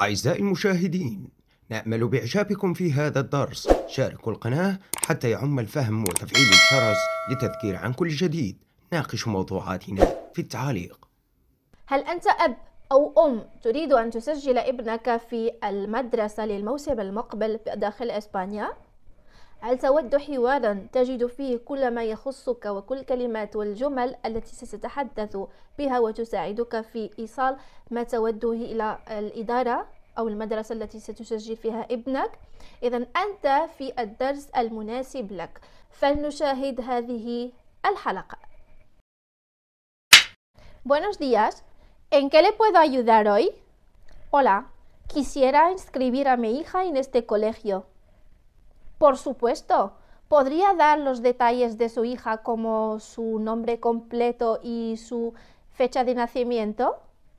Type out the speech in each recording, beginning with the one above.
أعزائي المشاهدين نأمل بإعجابكم في هذا الدرس شاركوا القناة حتى يعم الفهم وتفعيل الجرس لتذكير عن كل جديد ناقش موضوعاتنا في التعليق هل أنت أب أو أم تريد أن تسجل ابنك في المدرسة للموسم المقبل داخل إسبانيا؟ هل تود حوارا تجد فيه كل ما يخصك وكل الكلمات والجمل التي ستتحدث بها وتساعدك في إيصال ما توده إلى الإدارة أو المدرسة التي ستسجل فيها ابنك إذا أنت في الدرس المناسب لك فلنشاهد هذه الحلقة Buenos días, ¿en qué le puedo ayudar hoy? Hola, quisiera inscribir a mi hija en este colegio. Por supuesto. ¿Podría dar los detalles de su hija como su nombre completo y su fecha de nacimiento?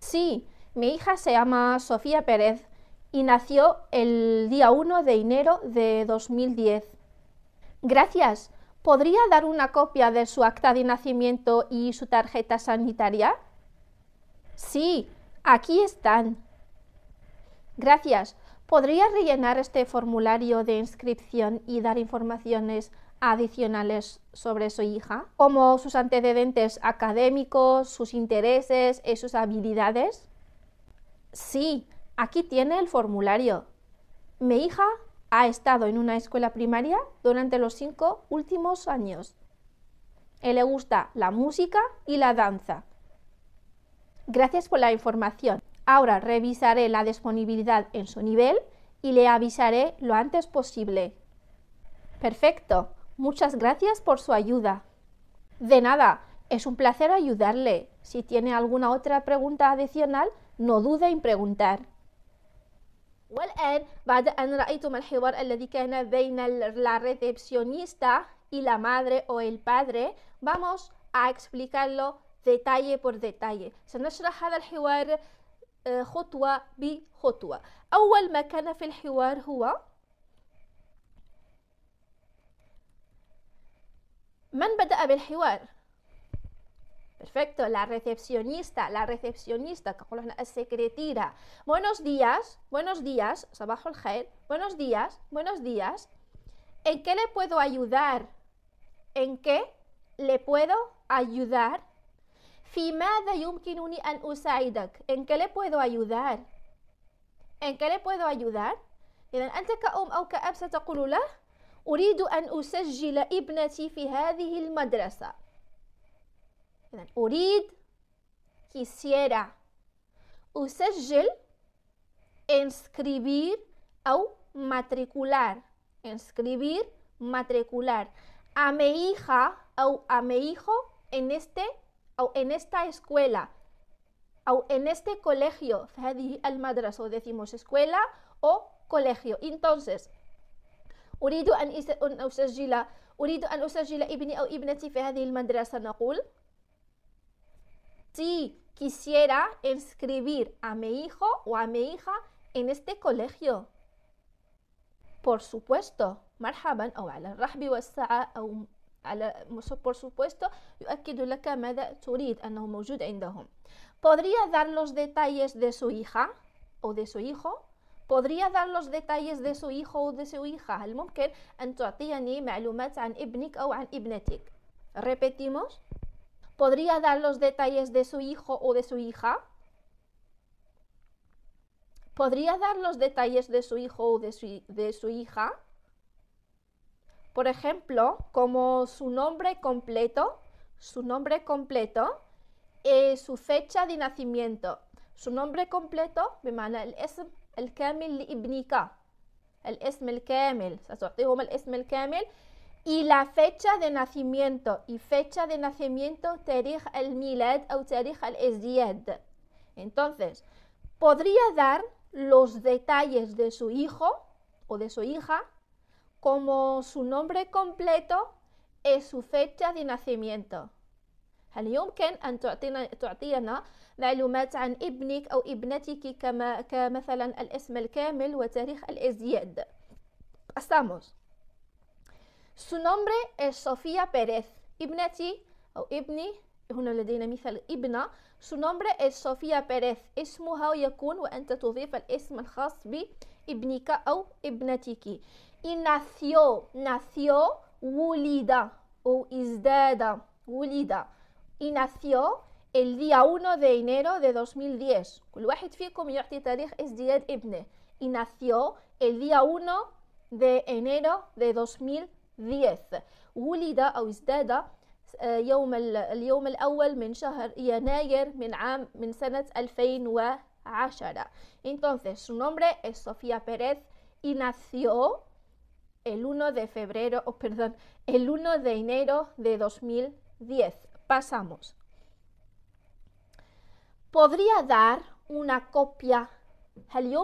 Sí, mi hija se llama Sofía Pérez y nació el día 1 de enero de 2010. Gracias. ¿Podría dar una copia de su acta de nacimiento y su tarjeta sanitaria? Sí, aquí están. Gracias podría rellenar este formulario de inscripción y dar informaciones adicionales sobre su hija, como sus antecedentes académicos, sus intereses y sus habilidades. Sí, aquí tiene el formulario. Mi hija ha estado en una escuela primaria durante los cinco últimos años. le gusta la música y la danza. Gracias por la información. Ahora revisaré la disponibilidad en su nivel y le avisaré lo antes posible. Perfecto. Muchas gracias por su ayuda. De nada, es un placer ayudarle. Si tiene alguna otra pregunta adicional, no dude en preguntar. والآن بعد أن رأيتم الحوار الذي كان بين la recepcionista y la madre o el padre, vamos a explicarlo detalle por detalle. سنشرح هذا الحوار في الحوار Perfecto, la recepcionista, la recepcionista, la secretaria. Buenos días, buenos días, abajo el buenos días, buenos días. ¿En qué le puedo ayudar? ¿En qué le puedo ayudar? ¿En qué le puedo ayudar? ¿En qué le puedo ayudar? Entonces, أنت a quisiera inscribir matricular inscribir matricular a mi hija o a mi hijo en este o en esta escuela, en este colegio, al o decimos escuela o colegio. Entonces, Si quisiera inscribir a mi hijo o a mi hija en este colegio. Por supuesto. مرحبا por supuesto يؤكد لك ماذا تريد أنه موجود عندهم podría dar los detalles de su hija o de su hijo podría dar los detalles de su hijo o de su hija هل ممكن أن معلومات عن ابنك أو عن ابنتك repetimos podría dar los detalles de su hijo o de su hija podría dar los detalles de su hijo o de de su hija por ejemplo, como su nombre completo, su nombre completo, eh, su fecha de nacimiento. Su nombre completo el el el لابنك. الاسم el el y la fecha de nacimiento y fecha de nacimiento el el o terij el الازدياد. Entonces, podría dar los detalles de su hijo o de su hija como su nombre completo y su fecha de nacimiento هل يمكن أن تعطينا, تعطينا معلومات عن ابنك أو ابنتك كما كمثلا الاسم الكامل وتاريخ الازدياد Pasamos. Su nombre es Sofía Pérez. ابنتي أو ابني هنا لدينا مثال ابنة Su nombre es Sofía Pérez. اسمها يكون وأنت تضيف الاسم الخاص بابنك أو ابنتك. y nació, nació Wulida o izdada, Wulida. Y nació el día 1 de enero de 2010. Y nació el día 1 de enero de 2010. Wulida o Isdada يوم اليوم الأول من شهر يناير من عام من سنة 2010 entonces su nombre es Sofía Pérez y nació el 1 de febrero, o oh, perdón, el 1 de enero de 2010. Pasamos. ¿Podría dar una copia? هل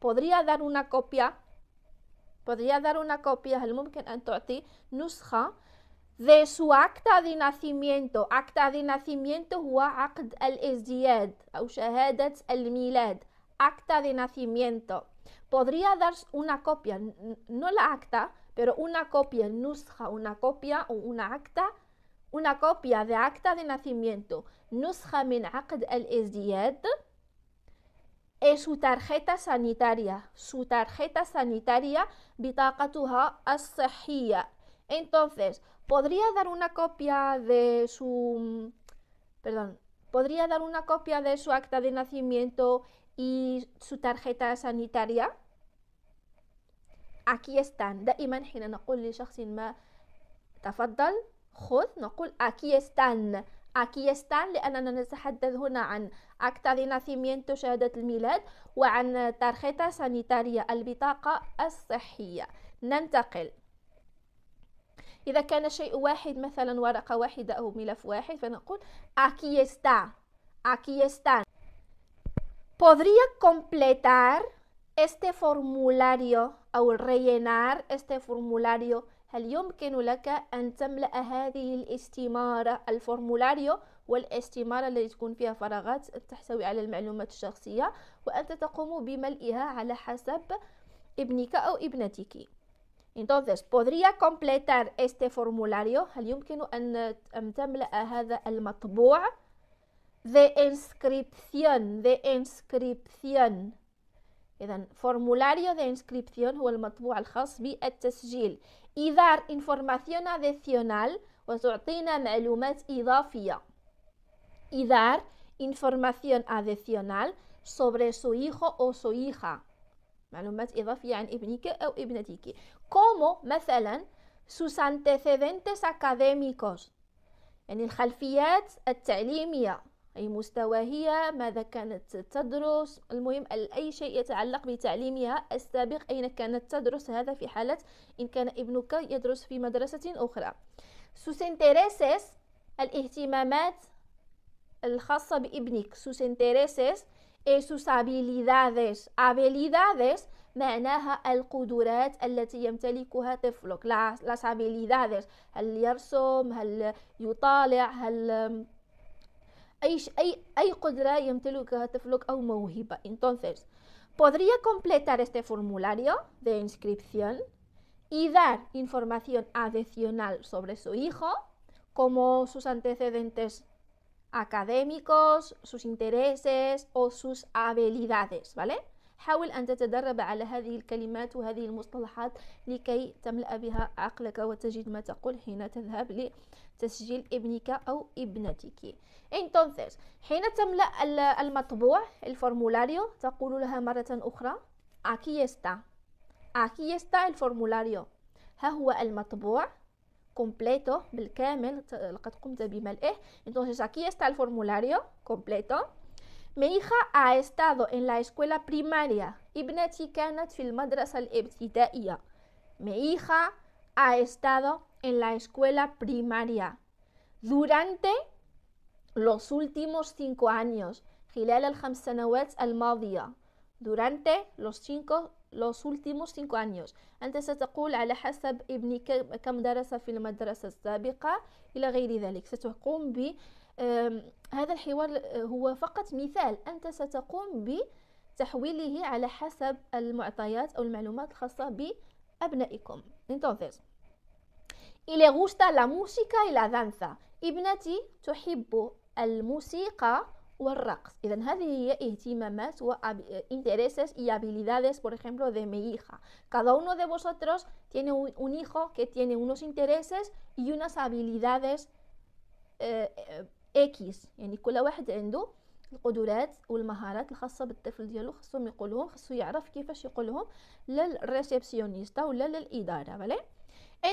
podría dar una copia podría dar una copia de su acta de nacimiento acta de nacimiento es el acta de nacimiento podría dar una copia, no la acta, pero una copia, nusja, una copia o una acta, una copia de acta de nacimiento, nusja min aqd al es su tarjeta sanitaria, su tarjeta sanitaria, bitaqatuha as Entonces, podría dar una copia de su, perdón, podría dar una copia de su acta de nacimiento y su tarjeta sanitaria aquí están دائما حين نقول لشخص ما تفضل خذ نقول aquí están aquí están لأننا نتحدث هنا عن أكتا دي ناسيميينتو شهادة الميلاد وعن تارخيتا سانيتاريا البطاقة الصحية ننتقل إذا كان شيء واحد مثلا ورقة واحدة أو ملف واحد فنقول aquí está aquí están podría completar este formulario أو rellenar este formulario هل يمكن لك أن تملأ هذه الاستمارة الفورمولاريو والاستمارة التي تكون فيها فراغات تحتوي على المعلومات الشخصية وأنت تقوم بملئها على حسب ابنك أو ابنتك Entonces, podría completar este formulario هل يمكن أن تملأ هذا المطبوع de inscripción, de inscripción. إذا formulario de inscripción el هو المطبوع الخاص بالتسجيل. dar información adicional وتعطينا معلومات إضافية. dar información adicional sobre su hijo o su hija. معلومات إضافية عن ابنك أو ابنتك. Como مثلا sus antecedentes académicos. En يعني الخلفيات التعليمية. أي مستوى هي ماذا كانت تدرس المهم أي شيء يتعلق بتعليمها السابق أين كانت تدرس هذا في حالة إن كان ابنك يدرس في مدرسة أخرى سوس انتريسيس الاهتمامات الخاصة بابنك انتريسيس اي سوس habilidades habilidades معناها القدرات التي يمتلكها طفلك las habilidades هل يرسم هل يطالع هل Entonces, podría completar este formulario de inscripción y dar información adicional sobre su hijo, como sus antecedentes académicos, sus intereses o sus habilidades, ¿vale? حاول أن تتدرب على هذه الكلمات وهذه المصطلحات لكي تملأ بها عقلك وتجد ما تقول حين تذهب لتسجيل ابنك أو ابنتك entonces حين تملأ المطبوع الفورمولاريو تقول لها مرة أخرى aquí está aquí está el formulario ها هو المطبوع completo بالكامل لقد قمت بملئه entonces aquí está el formulario completo Mi hija ha estado en la escuela primaria. ابنتي كانت في المدرسة الابتدائية. Mi hija ha estado en la escuela primaria durante los últimos cinco años. خلال الخمس سنوات الماضية. Durante los cinco los últimos cinco años أنت ستقول على حسب ابنك كم درس في المدرسة السابقة إلى غير ذلك ستقوم ب هذا الحوار هو فقط مثال أنت ستقوم بتحويله على حسب المعطيات أو المعلومات الخاصة بأبنائكم Entonces, Il le gusta la música y la danza. ابنتي تحب الموسيقى والرقص. إذا هذه هي اهتمامات و intereses y habilidades, por ejemplo, de mi hija. Cada uno de vosotros tiene un hijo que tiene unos intereses y unas habilidades eh, اكيس يعني كل واحد عنده القدرات والمهارات الخاصه بالطفل ديالو خصهم يقولهم خصو يعرف كيفاش يقولهم للريسبسيونيستا ولا للاداره فالي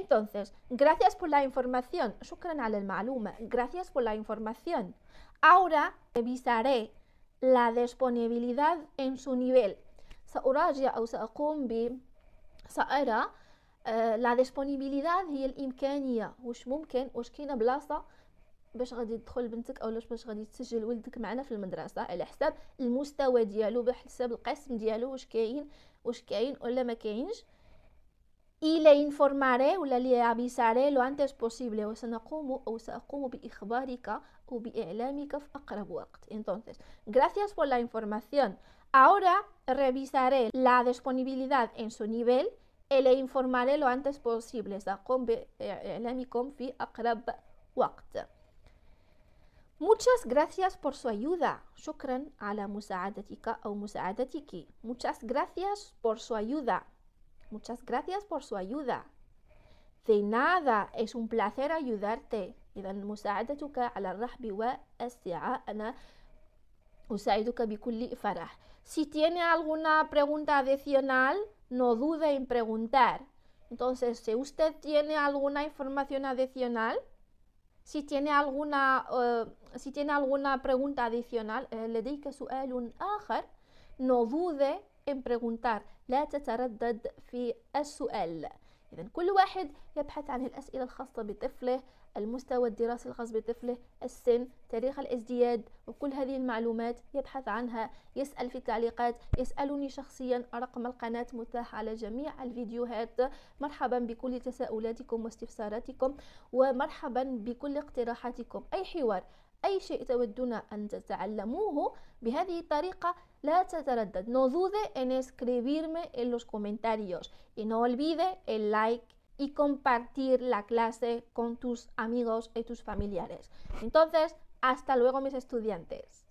Entonces, gracias por la información. شكرا على المعلومة. Gracias por la información. Ahora revisaré la disponibilidad en su nivel. سأراجع أو سأقوم ب سأرى آه, la disponibilidad هي الإمكانية. واش ممكن واش كاينة بلاصة باش غادي تدخل بنتك اولا باش غادي تسجل ولدك معنا في المدرسه على حساب المستوى ديالو بحساب القسم ديالو واش كاين واش كاين ولا ما كاينش إلى انفورماري ولا لي ابيساري لو antes posible وسنقوم أو سأقوم بإخبارك أو بإعلامك في أقرب وقت entonces gracias por la información ahora revisaré la disponibilidad en su nivel إلى informaré لو antes posible سأقوم بإعلامكم في أقرب وقت Muchas gracias por su ayuda. Shukran ala musa'adatika o musa'adatiki. Muchas gracias por su ayuda. Muchas gracias por su ayuda. De nada, es un placer ayudarte. مساعدتك على الرحب والسعة أنا أساعدك Si tiene alguna pregunta adicional, no dude en preguntar. Entonces, si usted tiene alguna información adicional, si tiene alguna, eh, si tiene alguna pregunta adicional, eh, le لديك سؤال no dude en preguntar. لا تتردد في السؤال. إذا كل واحد يبحث عن الأسئلة الخاصة بطفله المستوى الدراسي الخاص بطفله السن تاريخ الازدياد وكل هذه المعلومات يبحث عنها يسأل في التعليقات يسألني شخصيا رقم القناة متاح على جميع الفيديوهات مرحبا بكل تساؤلاتكم واستفساراتكم ومرحبا بكل اقتراحاتكم أي حوار no dude en escribirme en los comentarios y no olvide el like y compartir la clase con tus amigos y tus familiares entonces hasta luego mis estudiantes